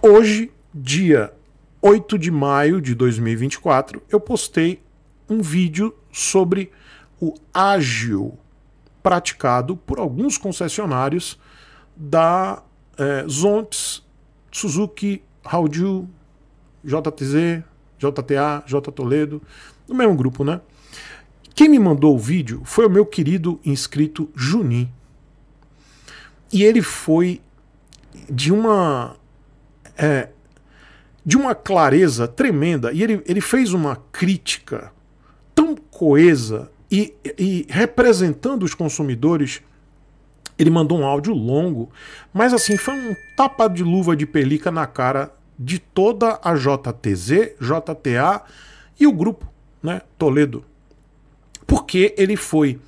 Hoje, dia 8 de maio de 2024, eu postei um vídeo sobre o ágil praticado por alguns concessionários da é, Zontes, Suzuki, Haudiu, JTZ, JTA, J Toledo, no mesmo grupo, né? Quem me mandou o vídeo foi o meu querido inscrito Junim. E ele foi de uma é, de uma clareza tremenda. E ele, ele fez uma crítica tão coesa e, e representando os consumidores. Ele mandou um áudio longo, mas assim, foi um tapa de luva de pelica na cara de toda a JTZ, JTA e o grupo, né, Toledo. Porque ele foi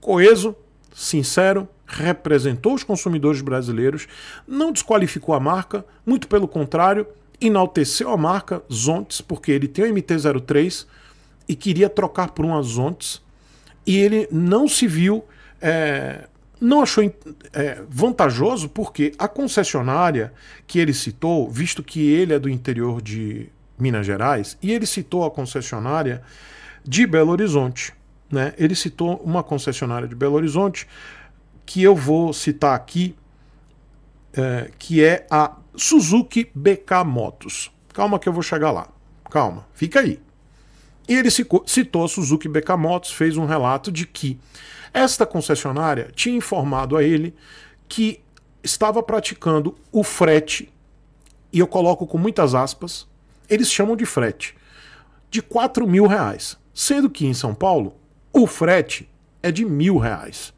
coeso, sincero, representou os consumidores brasileiros, não desqualificou a marca, muito pelo contrário, enalteceu a marca Zontes, porque ele tem o MT-03 e queria trocar por uma Zontes, e ele não se viu, é, não achou é, vantajoso, porque a concessionária que ele citou, visto que ele é do interior de Minas Gerais, e ele citou a concessionária de Belo Horizonte. Né? Ele citou uma concessionária de Belo Horizonte que eu vou citar aqui, é, que é a Suzuki BK Motos. Calma que eu vou chegar lá. Calma, fica aí. E ele citou a Suzuki BK Motos, fez um relato de que esta concessionária tinha informado a ele que estava praticando o frete, e eu coloco com muitas aspas, eles chamam de frete, de 4 mil reais. Sendo que em São Paulo, o frete é de mil reais.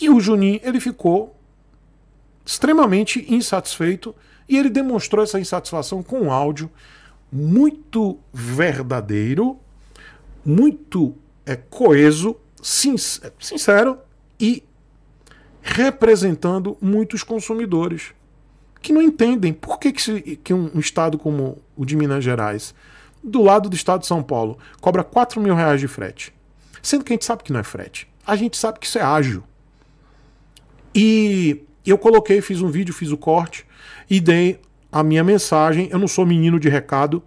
E o Juninho, ele ficou extremamente insatisfeito e ele demonstrou essa insatisfação com um áudio muito verdadeiro, muito é, coeso, é, sincero e representando muitos consumidores que não entendem por que, que, que, um estado como o de Minas Gerais, do lado do estado de São Paulo, cobra 4 mil reais de frete. Sendo que a gente sabe que não é frete. A gente sabe que isso é ágil. E eu coloquei, fiz um vídeo, fiz o corte e dei a minha mensagem. Eu não sou menino de recado.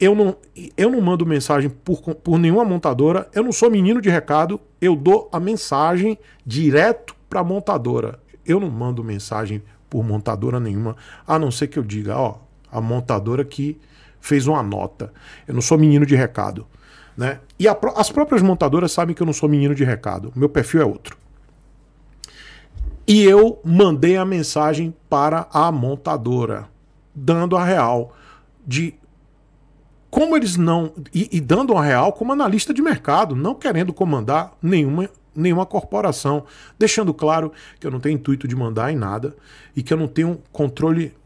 Eu não, eu não mando mensagem por, por nenhuma montadora. Eu não sou menino de recado. Eu dou a mensagem direto para a montadora. Eu não mando mensagem por montadora nenhuma, a não ser que eu diga, ó, a montadora que fez uma nota. Eu não sou menino de recado. Né? E a, as próprias montadoras sabem que eu não sou menino de recado. Meu perfil é outro. E eu mandei a mensagem para a montadora, dando a real de como eles não. E, e dando a real como analista de mercado, não querendo comandar nenhuma nenhuma corporação, deixando claro que eu não tenho intuito de mandar em nada e que eu não tenho controle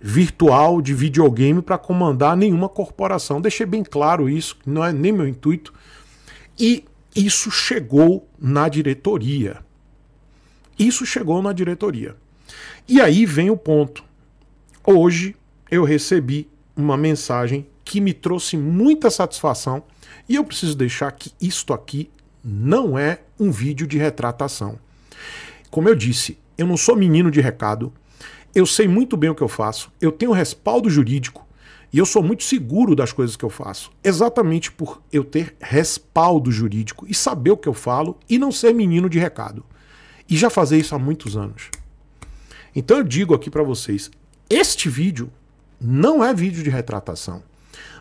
virtual de videogame para comandar nenhuma corporação. Deixei bem claro isso, não é nem meu intuito. E isso chegou na diretoria. Isso chegou na diretoria. E aí vem o ponto. Hoje eu recebi uma mensagem que me trouxe muita satisfação e eu preciso deixar que isto aqui não é um vídeo de retratação. Como eu disse, eu não sou menino de recado, eu sei muito bem o que eu faço, eu tenho respaldo jurídico e eu sou muito seguro das coisas que eu faço, exatamente por eu ter respaldo jurídico e saber o que eu falo e não ser menino de recado. E já fazer isso há muitos anos. Então eu digo aqui para vocês, este vídeo não é vídeo de retratação.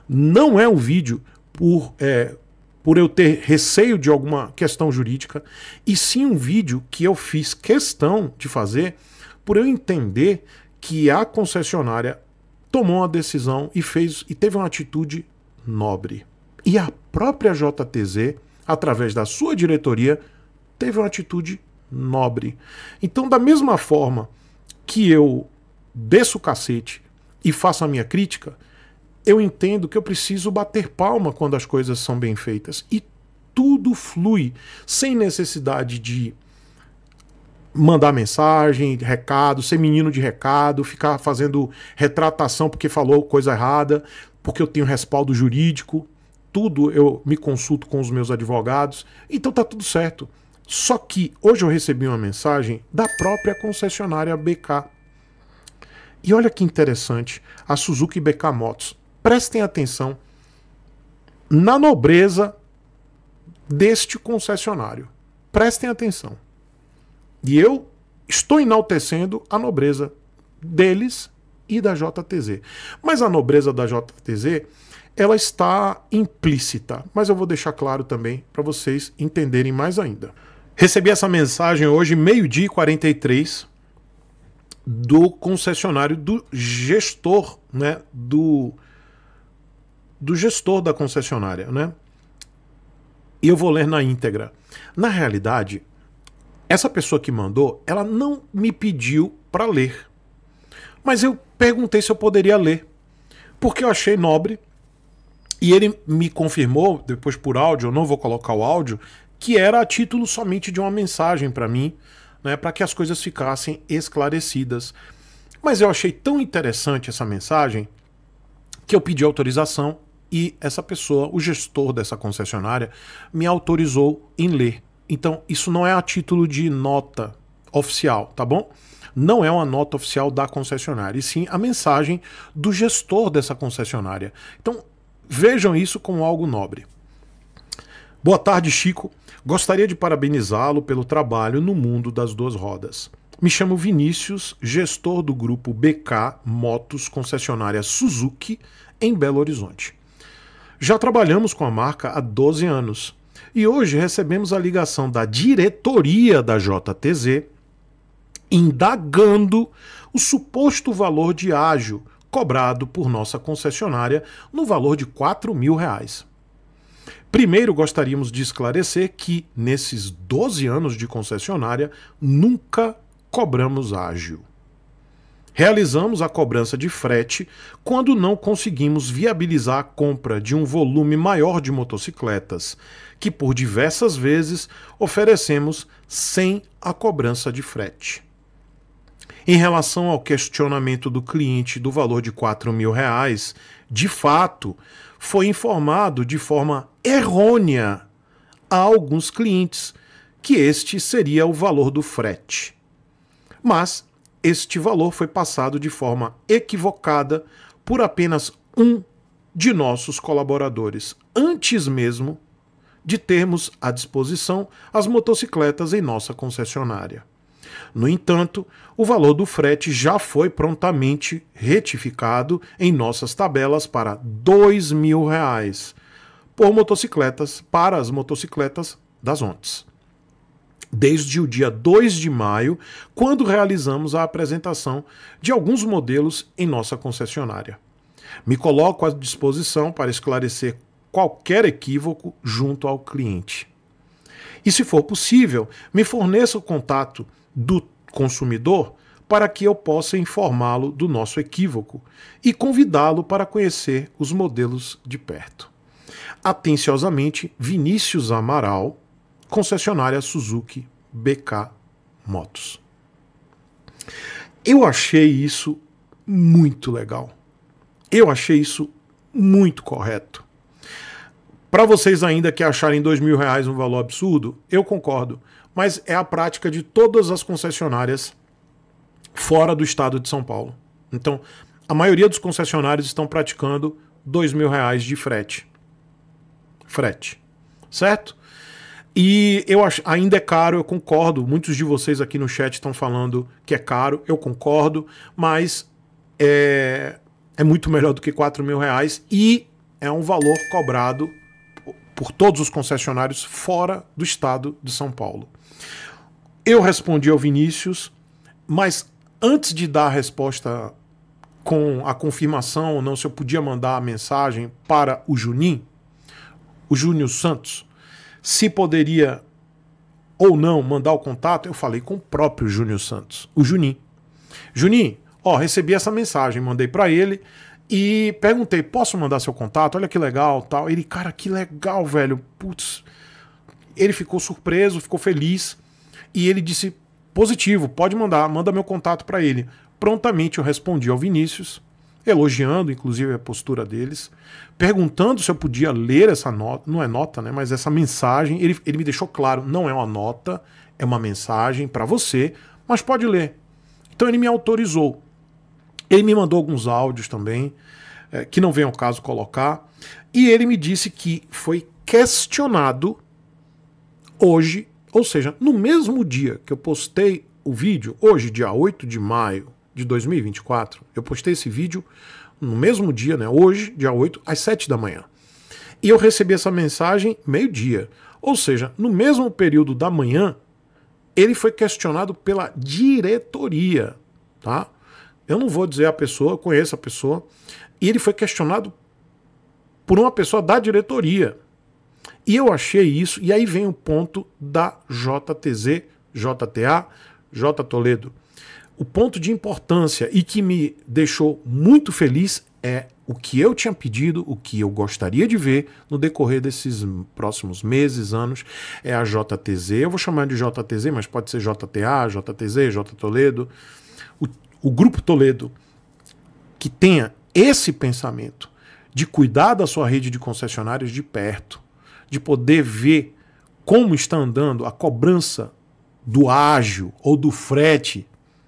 Não é um vídeo por, é, por eu ter receio de alguma questão jurídica, e sim um vídeo que eu fiz questão de fazer por eu entender que a concessionária tomou uma decisão e fez e teve uma atitude nobre. E a própria JTZ, através da sua diretoria, teve uma atitude nobre. Então, da mesma forma que eu desço o cacete e faço a minha crítica, eu entendo que eu preciso bater palma quando as coisas são bem feitas. E tudo flui, sem necessidade de mandar mensagem, recado, ser menino de recado, ficar fazendo retratação porque falou coisa errada, porque eu tenho respaldo jurídico, tudo eu me consulto com os meus advogados, então tá tudo certo. Só que hoje eu recebi uma mensagem da própria concessionária BK. E olha que interessante, a Suzuki BK Motos. Prestem atenção na nobreza deste concessionário. Prestem atenção. E eu estou enaltecendo a nobreza deles e da JTZ. Mas a nobreza da JTZ, ela está implícita, mas eu vou deixar claro também para vocês entenderem mais ainda. Recebi essa mensagem hoje, meio-dia e 43, do concessionário, do gestor, né? Do, do gestor da concessionária, né? E eu vou ler na íntegra. Na realidade, essa pessoa que mandou, ela não me pediu para ler. Mas eu perguntei se eu poderia ler, porque eu achei nobre. E ele me confirmou, depois por áudio, eu não vou colocar o áudio, que era a título somente de uma mensagem para mim, né, para que as coisas ficassem esclarecidas. Mas eu achei tão interessante essa mensagem que eu pedi autorização e essa pessoa, o gestor dessa concessionária, me autorizou em ler. Então, isso não é a título de nota oficial, tá bom? Não é uma nota oficial da concessionária, e sim a mensagem do gestor dessa concessionária. Então, vejam isso como algo nobre. Boa tarde, Chico. Gostaria de parabenizá-lo pelo trabalho no mundo das duas rodas. Me chamo Vinícius, gestor do grupo BK Motos Concessionária Suzuki em Belo Horizonte. Já trabalhamos com a marca há 12 anos e hoje recebemos a ligação da diretoria da JTZ indagando o suposto valor de ágio cobrado por nossa concessionária no valor de 4 mil reais. Primeiro, gostaríamos de esclarecer que, nesses 12 anos de concessionária, nunca cobramos ágil. Realizamos a cobrança de frete quando não conseguimos viabilizar a compra de um volume maior de motocicletas, que por diversas vezes oferecemos sem a cobrança de frete. Em relação ao questionamento do cliente do valor de R$ mil, reais, de fato, foi informado de forma errônea a alguns clientes que este seria o valor do frete. Mas este valor foi passado de forma equivocada por apenas um de nossos colaboradores, antes mesmo de termos à disposição as motocicletas em nossa concessionária. No entanto, o valor do frete já foi prontamente retificado em nossas tabelas para R$ 2.000, por motocicletas para as motocicletas das ONTES. Desde o dia 2 de maio, quando realizamos a apresentação de alguns modelos em nossa concessionária. Me coloco à disposição para esclarecer qualquer equívoco junto ao cliente. E, se for possível, me forneça o contato do consumidor para que eu possa informá-lo do nosso equívoco e convidá-lo para conhecer os modelos de perto. Atenciosamente, Vinícius Amaral, concessionária Suzuki BK Motos. Eu achei isso muito legal. Eu achei isso muito correto. Para vocês ainda que acharem dois mil reais um valor absurdo, eu concordo. Mas é a prática de todas as concessionárias fora do estado de São Paulo. Então, a maioria dos concessionários estão praticando dois mil reais de frete frete, certo? E eu acho, ainda é caro, eu concordo. Muitos de vocês aqui no chat estão falando que é caro, eu concordo, mas é, é muito melhor do que 4 mil reais e é um valor cobrado por todos os concessionários fora do estado de São Paulo. Eu respondi ao Vinícius, mas antes de dar a resposta com a confirmação ou não se eu podia mandar a mensagem para o Junim, o Júnior Santos se poderia ou não mandar o contato, eu falei com o próprio Júnior Santos, o Juninho. Juninho, ó, recebi essa mensagem, mandei para ele e perguntei: "Posso mandar seu contato? Olha que legal", tal. Ele: "Cara, que legal, velho". Putz. Ele ficou surpreso, ficou feliz e ele disse: "Positivo, pode mandar, manda meu contato para ele". Prontamente eu respondi ao Vinícius elogiando inclusive a postura deles, perguntando se eu podia ler essa nota, não é nota, né, mas essa mensagem, ele, ele me deixou claro, não é uma nota, é uma mensagem para você, mas pode ler. Então ele me autorizou. Ele me mandou alguns áudios também, é, que não vem ao caso colocar, e ele me disse que foi questionado hoje, ou seja, no mesmo dia que eu postei o vídeo, hoje, dia 8 de maio de 2024. Eu postei esse vídeo no mesmo dia, né, hoje, dia 8, às 7 da manhã. E eu recebi essa mensagem meio-dia. Ou seja, no mesmo período da manhã, ele foi questionado pela diretoria, tá? Eu não vou dizer a pessoa, conheço a pessoa. E ele foi questionado por uma pessoa da diretoria. E eu achei isso, e aí vem o ponto da JTZ, JTA, J Toledo o ponto de importância e que me deixou muito feliz é o que eu tinha pedido, o que eu gostaria de ver no decorrer desses próximos meses, anos, é a JTZ. Eu vou chamar de JTZ, mas pode ser JTA, JTZ, J Toledo. O, o Grupo Toledo que tenha esse pensamento de cuidar da sua rede de concessionários de perto, de poder ver como está andando a cobrança do ágio ou do frete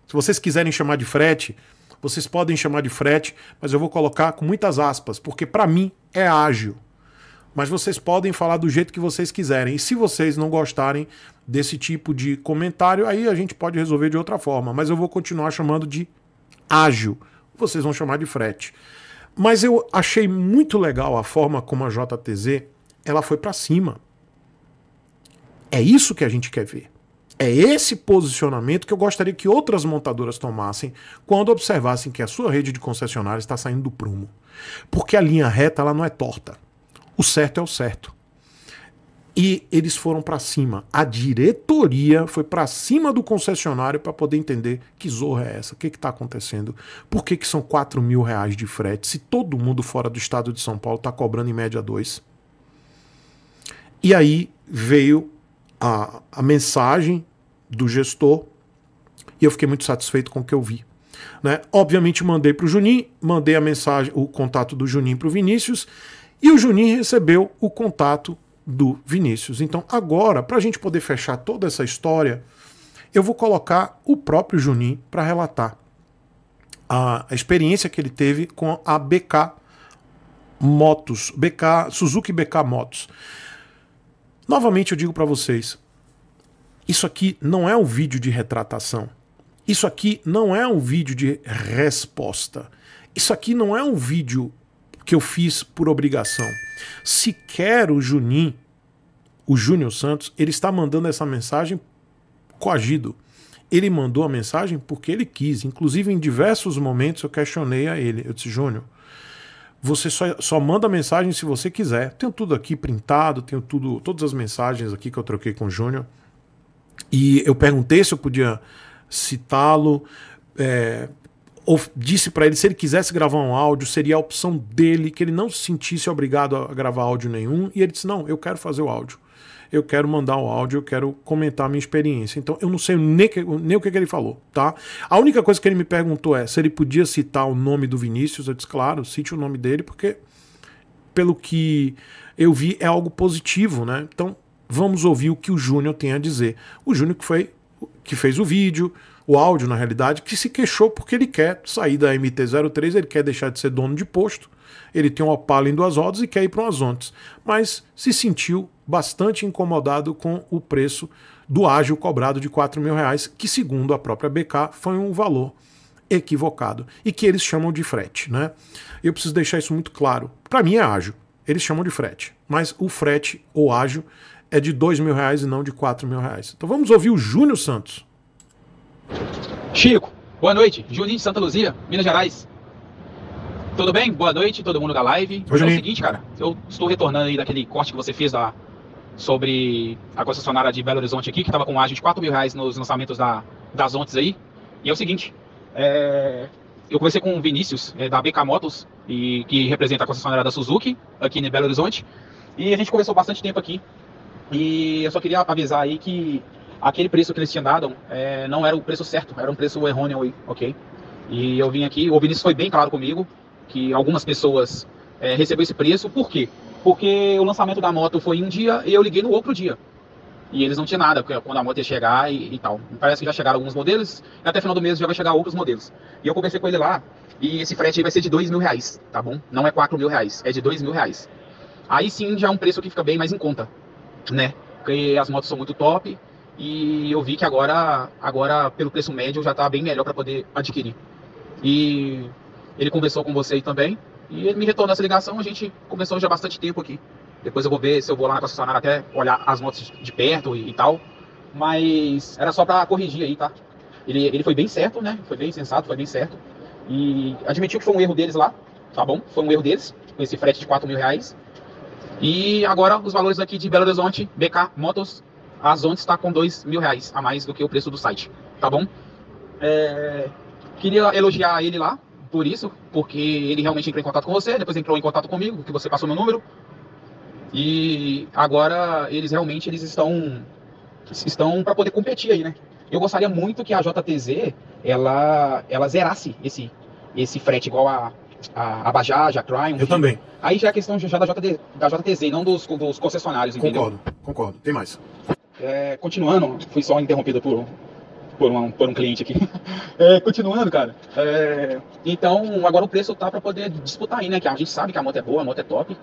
se vocês quiserem chamar de frete, vocês podem chamar de frete, mas eu vou colocar com muitas aspas, porque para mim é ágil. Mas vocês podem falar do jeito que vocês quiserem. E se vocês não gostarem desse tipo de comentário, aí a gente pode resolver de outra forma. Mas eu vou continuar chamando de ágil. Vocês vão chamar de frete. Mas eu achei muito legal a forma como a JTZ ela foi para cima. É isso que a gente quer ver. É esse posicionamento que eu gostaria que outras montadoras tomassem quando observassem que a sua rede de concessionárias está saindo do prumo. Porque a linha reta ela não é torta. O certo é o certo. E eles foram para cima. A diretoria foi para cima do concessionário para poder entender que zorra é essa, o que está acontecendo, por que, que são 4 mil reais de frete se todo mundo fora do estado de São Paulo está cobrando em média dois? E aí veio a, a mensagem do gestor e eu fiquei muito satisfeito com o que eu vi. Né? Obviamente mandei para o Juninho, mandei a mensagem, o contato do Juninho para o Vinícius e o Juninho recebeu o contato do Vinícius. Então agora, para a gente poder fechar toda essa história, eu vou colocar o próprio Juninho para relatar a experiência que ele teve com a BK Motos, BK Suzuki BK Motos. Novamente eu digo para vocês, isso aqui não é um vídeo de retratação. Isso aqui não é um vídeo de resposta. Isso aqui não é um vídeo que eu fiz por obrigação. Sequer o Juninho, o Júnior Santos, ele está mandando essa mensagem coagido. Ele mandou a mensagem porque ele quis. Inclusive, em diversos momentos eu questionei a ele. Eu disse, Júnior, você só, só manda mensagem se você quiser. Tenho tudo aqui printado, tenho tudo, todas as mensagens aqui que eu troquei com o Júnior. E eu perguntei se eu podia citá-lo. É, disse para ele se ele quisesse gravar um áudio, seria a opção dele, que ele não se sentisse obrigado a gravar áudio nenhum. E ele disse: Não, eu quero fazer o áudio. Eu quero mandar o áudio, eu quero comentar a minha experiência. Então, eu não sei nem, que, nem o que, que, ele falou, tá? A única coisa que ele me perguntou é se ele podia citar o nome do Vinícius. Eu disse, claro, cite o nome dele, porque, pelo que eu vi, é algo positivo, né? Então, vamos ouvir o que o Júnior tem a dizer. O Júnior que foi que fez o vídeo, o áudio na realidade, que se queixou porque ele quer sair da MT-03, ele quer deixar de ser dono de posto, ele tem uma Opala em duas rodas e quer ir para umas ondas, mas se sentiu bastante incomodado com o preço do ágil cobrado de 4 mil reais, que segundo a própria BK foi um valor equivocado e que eles chamam de frete, né? Eu preciso deixar isso muito claro. Para mim é ágil, eles chamam de frete, mas o frete ou ágil é de dois mil reais e não de quatro mil reais. Então vamos ouvir o Júnior Santos. Chico, boa noite. Juninho de Santa Luzia, Minas Gerais. Tudo bem? Boa noite, todo mundo da live. Oi, é o seguinte, cara, eu estou retornando aí daquele corte que você fez sobre a concessionária de Belo Horizonte aqui, que estava com margem de 4 mil reais nos lançamentos da, das ontes aí. E é o seguinte, é, eu conversei com o Vinícius, é, da BK Motos, e, que representa a concessionária da Suzuki, aqui em Belo Horizonte. E a gente conversou bastante tempo aqui. E eu só queria avisar aí que aquele preço que eles tinham dado é, não era o preço certo, era um preço errôneo, ok? E eu vim aqui, o Vinícius foi bem claro comigo que algumas pessoas é, receberam esse preço, por quê? Porque o lançamento da moto foi em um dia e eu liguei no outro dia. E eles não tinham nada, quando a moto ia chegar e, e tal. Parece que já chegaram alguns modelos, e até final do mês já vai chegar outros modelos. E eu conversei com ele lá, e esse frete aí vai ser de dois mil reais, tá bom? Não é quatro mil reais, é de dois mil reais. Aí sim já é um preço que fica bem mais em conta, né? Porque as motos são muito top, e eu vi que agora, agora pelo preço médio já está bem melhor para poder adquirir. E ele conversou com você aí também e ele me retornou essa ligação, a gente conversou já há bastante tempo aqui. Depois eu vou ver se eu vou lá na concessionária até olhar as motos de perto e, e tal. Mas era só para corrigir aí, tá? Ele, ele foi bem certo, né? Foi bem sensato, foi bem certo. E admitiu que foi um erro deles lá, tá bom? Foi um erro deles, com esse frete de 4 mil reais. E agora os valores aqui de Belo Horizonte, BK Motos, a Zonte está com dois mil reais a mais do que o preço do site, tá bom? É, queria elogiar ele lá por isso, porque ele realmente entrou em contato com você, depois entrou em contato comigo, que você passou meu número. E agora eles realmente eles estão estão para poder competir aí, né? Eu gostaria muito que a JTZ ela ela zerasse esse esse frete igual a a, a Bajaj, a Crime. Eu também. Aí já é questão já da, JT, da JTZ, não dos, dos concessionários, entendeu? Concordo, concordo. Tem mais. É, continuando, fui só interrompido por, por, um, por um cliente aqui. É, continuando, cara. É, então, agora o preço tá para poder disputar aí, né? Que a gente sabe que a moto é boa, a moto é top.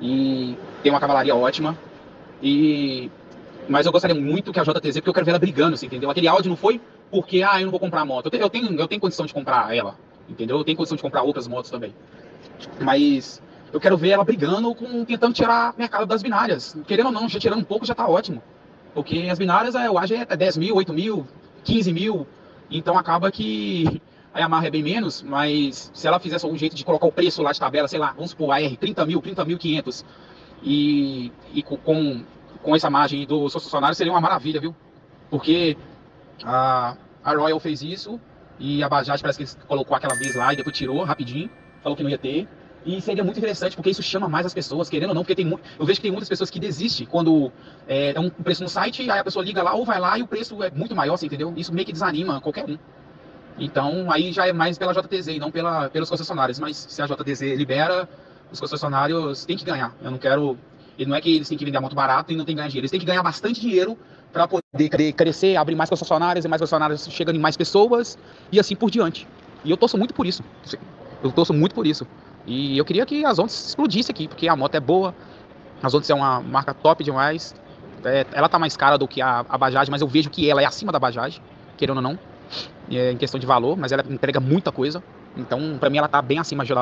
E tem uma cavalaria ótima. E... Mas eu gostaria muito que a JTZ, porque eu quero ver ela brigando, assim, entendeu? Aquele áudio não foi porque, ah, eu não vou comprar a moto. Eu tenho, eu tenho, condição de comprar ela, entendeu? Eu tenho condição de comprar outras motos também. Mas eu quero ver ela brigando, com, tentando tirar mercado das binárias. Querendo ou não, já tirando um pouco já tá ótimo. Porque as binárias, a hoje é 10 é mil, 8 mil, 15 mil. Então acaba que a Yamaha é bem menos, mas se ela fizesse algum jeito de colocar o preço lá de tabela, sei lá, vamos supor, AR R 30 mil, 30 mil 500, e, e com, com essa margem do seu funcionário seria uma maravilha, viu? Porque a, a Royal fez isso e a Bajaj parece que colocou aquela vez lá e depois tirou rapidinho, falou que não ia ter. E seria muito interessante, porque isso chama mais as pessoas, querendo ou não, porque tem muito, eu vejo que tem muitas pessoas que desistem quando é, é um preço no site, aí a pessoa liga lá ou vai lá e o preço é muito maior, assim, entendeu? Isso meio que desanima qualquer um. Então, aí já é mais pela JTZ e não pela, pelos concessionários. Mas se a JTZ libera, os concessionários têm que ganhar. Eu não quero. E não é que eles têm que vender a moto barato e não tem que ganhar dinheiro. Eles têm que ganhar bastante dinheiro para poder crescer, abrir mais concessionárias e mais concessionárias chegando em mais pessoas e assim por diante. E eu torço muito por isso. Eu torço muito por isso. E eu queria que a ondas explodisse aqui, porque a moto é boa, a ondas é uma marca top demais. É, ela tá mais cara do que a, a Bajaj, mas eu vejo que ela é acima da Bajaj, querendo ou não, é, em questão de valor, mas ela entrega muita coisa. Então, para mim, ela tá bem acima de,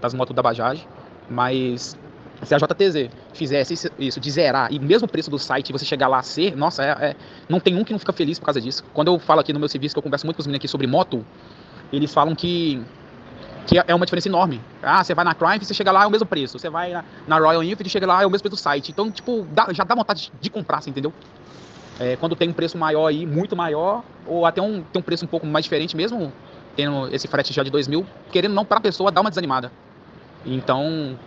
das motos da Bajaj. Mas se a JTZ fizesse isso de zerar e mesmo preço do site você chegar lá a ser, nossa, é, é, não tem um que não fica feliz por causa disso. Quando eu falo aqui no meu serviço, que eu converso muito com os meninos aqui sobre moto, eles falam que que é uma diferença enorme. Ah, você vai na Crime, você chega lá, é o mesmo preço. Você vai na, na Royal Enfield, chega lá, é o mesmo preço do site. Então, tipo, dá, já dá vontade de comprar, você entendeu? É, quando tem um preço maior aí, muito maior, ou até um, tem um preço um pouco mais diferente mesmo, tendo esse frete já de 2 mil, querendo não, para a pessoa dar uma desanimada. Então,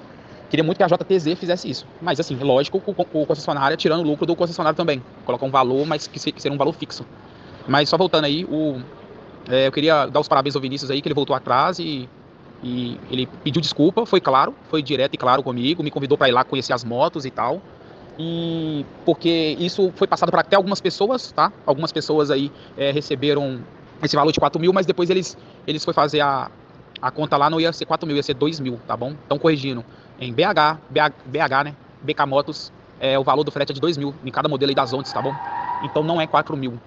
queria muito que a JTZ fizesse isso. Mas, assim, lógico, o, o concessionário tirando o lucro do concessionário também. Colocar um valor, mas que, que seria um valor fixo. Mas só voltando aí, o, é, eu queria dar os parabéns ao Vinícius aí, que ele voltou atrás e e ele pediu desculpa, foi claro, foi direto e claro comigo, me convidou para ir lá conhecer as motos e tal. E porque isso foi passado para até algumas pessoas, tá? Algumas pessoas aí é, receberam esse valor de 4 mil, mas depois eles, eles foi fazer a, a conta lá, não ia ser 4 mil, ia ser 2 mil, tá bom? Então corrigindo, em BH, BH, BH né? BK Motos, é, o valor do frete é de 2 mil em cada modelo aí das ondas, tá bom? Então não é 4 mil,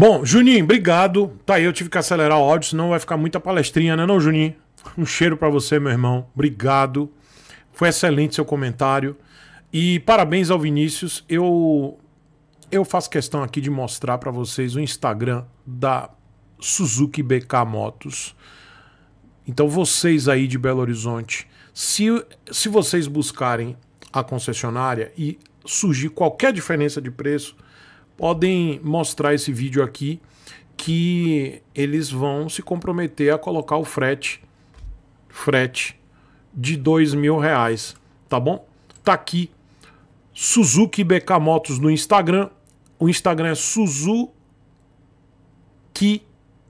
Bom, Juninho, obrigado. Tá aí, eu tive que acelerar o áudio, senão vai ficar muita palestrinha, né, não, Juninho? Um cheiro para você, meu irmão. Obrigado. Foi excelente seu comentário. E parabéns ao Vinícius. Eu eu faço questão aqui de mostrar para vocês o Instagram da Suzuki BK Motos. Então vocês aí de Belo Horizonte, se, se vocês buscarem a concessionária e surgir qualquer diferença de preço, podem mostrar esse vídeo aqui que eles vão se comprometer a colocar o frete, frete de dois mil reais, tá bom? Tá aqui Suzuki BK Motos no Instagram, o Instagram é Suzuki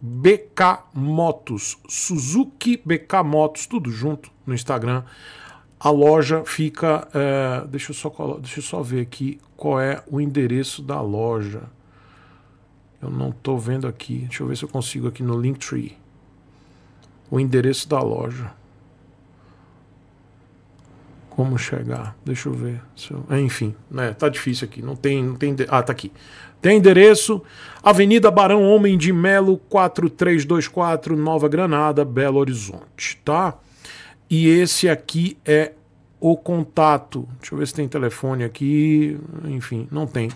BK Motos, Suzuki BK Motos, tudo junto no Instagram. A loja fica. É, deixa, eu só, deixa eu só ver aqui qual é o endereço da loja. Eu não estou vendo aqui. Deixa eu ver se eu consigo aqui no Linktree. O endereço da loja. Como chegar? Deixa eu ver. Eu... É, enfim, né? Tá difícil aqui. Não tem, não tem. Ah, tá aqui. Tem endereço: Avenida Barão Homem de Melo, 4324, Nova Granada, Belo Horizonte, tá? E esse aqui é o contato. Deixa eu ver se tem telefone aqui. Enfim, não tem.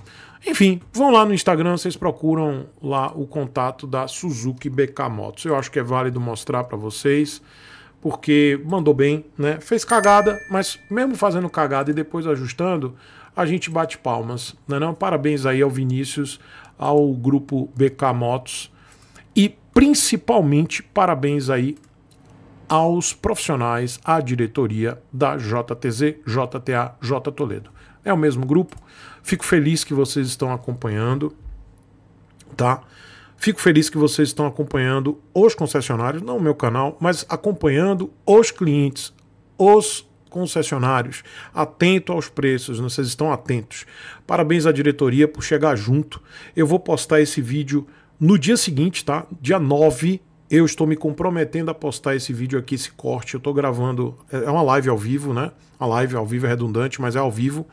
Enfim, vão lá no Instagram, vocês procuram lá o contato da Suzuki BK Motos. Eu acho que é válido mostrar para vocês, porque mandou bem, né? Fez cagada, mas mesmo fazendo cagada e depois ajustando, a gente bate palmas, né não? Parabéns aí ao Vinícius, ao grupo BK Motos e principalmente parabéns aí aos profissionais, à diretoria da JTZ, JTA, J Toledo. É o mesmo grupo. Fico feliz que vocês estão acompanhando, tá? Fico feliz que vocês estão acompanhando os concessionários, não o meu canal, mas acompanhando os clientes, os concessionários, atento aos preços, né? vocês estão atentos. Parabéns à diretoria por chegar junto. Eu vou postar esse vídeo no dia seguinte, tá? Dia 9 eu estou me comprometendo a postar esse vídeo aqui, esse corte. Eu estou gravando. É, é uma live ao vivo, né? A live ao vivo é redundante, mas é ao vivo.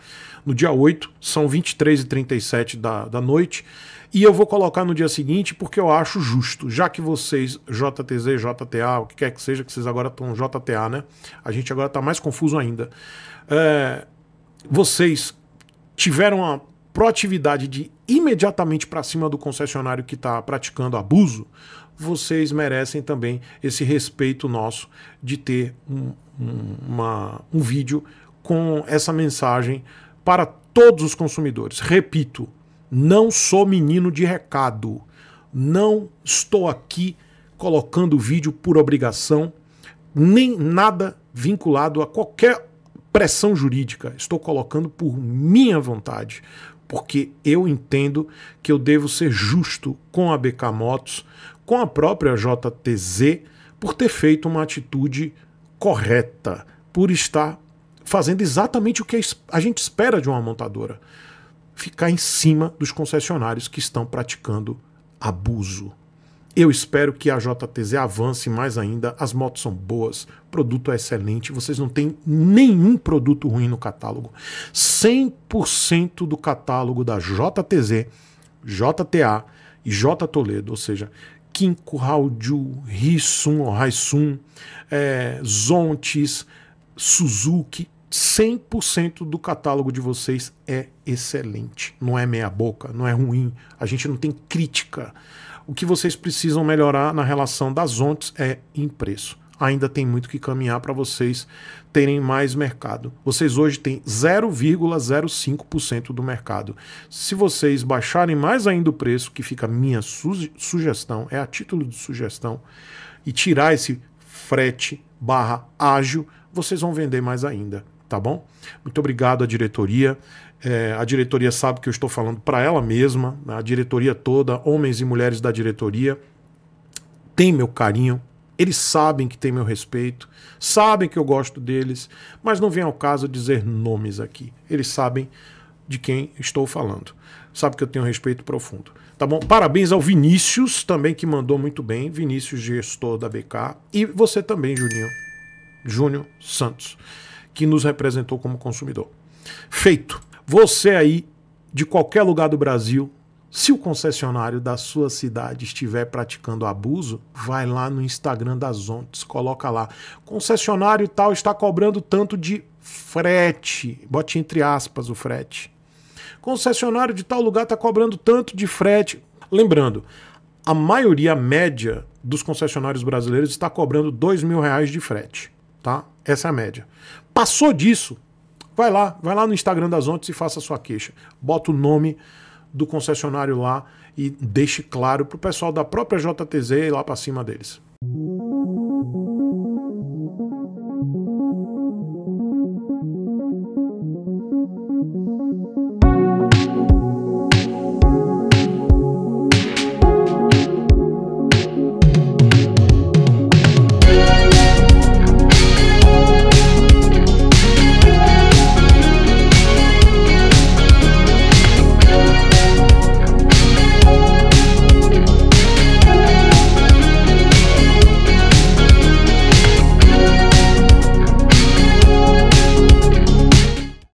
No dia 8, são 23h37 da, da noite. E eu vou colocar no dia seguinte porque eu acho justo, já que vocês, JTZ, JTA, o que quer que seja, que vocês agora estão JTA, né? A gente agora está mais confuso ainda. É, vocês tiveram a proatividade de imediatamente para cima do concessionário que está praticando abuso, vocês merecem também esse respeito nosso de ter um, um, uma, um vídeo com essa mensagem para todos os consumidores. Repito, não sou menino de recado. Não estou aqui colocando vídeo por obrigação, nem nada vinculado a qualquer pressão jurídica. Estou colocando por minha vontade, porque eu entendo que eu devo ser justo com a BK Motos, com a própria JTZ por ter feito uma atitude correta, por estar fazendo exatamente o que a gente espera de uma montadora: ficar em cima dos concessionários que estão praticando abuso. Eu espero que a JTZ avance mais ainda. As motos são boas, produto é excelente, vocês não têm nenhum produto ruim no catálogo. 100% do catálogo da JTZ, JTA e J Toledo, ou seja, Kinko Haoju, Hisun, Haisun, é, Zontes, Suzuki, 100% do catálogo de vocês é excelente. Não é meia boca, não é ruim, a gente não tem crítica. O que vocês precisam melhorar na relação das Zontes é em preço ainda tem muito que caminhar para vocês terem mais mercado. Vocês hoje têm 0,05% do mercado. Se vocês baixarem mais ainda o preço, que fica minha su sugestão, é a título de sugestão, e tirar esse frete barra ágil, vocês vão vender mais ainda, tá bom? Muito obrigado à diretoria. É, a diretoria sabe que eu estou falando para ela mesma, né? a diretoria toda, homens e mulheres da diretoria, tem meu carinho, eles sabem que tem meu respeito, sabem que eu gosto deles, mas não vem ao caso dizer nomes aqui. Eles sabem de quem estou falando. Sabe que eu tenho respeito profundo. Tá bom? Parabéns ao Vinícius também que mandou muito bem, Vinícius gestor da BK e você também, Juninho. Júnior Santos, que nos representou como consumidor. Feito. Você aí de qualquer lugar do Brasil se o concessionário da sua cidade estiver praticando abuso, vai lá no Instagram das ontes, coloca lá. Concessionário tal está cobrando tanto de frete. Bote entre aspas o frete. Concessionário de tal lugar está cobrando tanto de frete. Lembrando, a maioria média dos concessionários brasileiros está cobrando dois mil reais de frete. Tá? Essa é a média. Passou disso, vai lá, vai lá no Instagram das ontes e faça a sua queixa. Bota o nome do concessionário lá e deixe claro para o pessoal da própria JTZ ir lá para cima deles.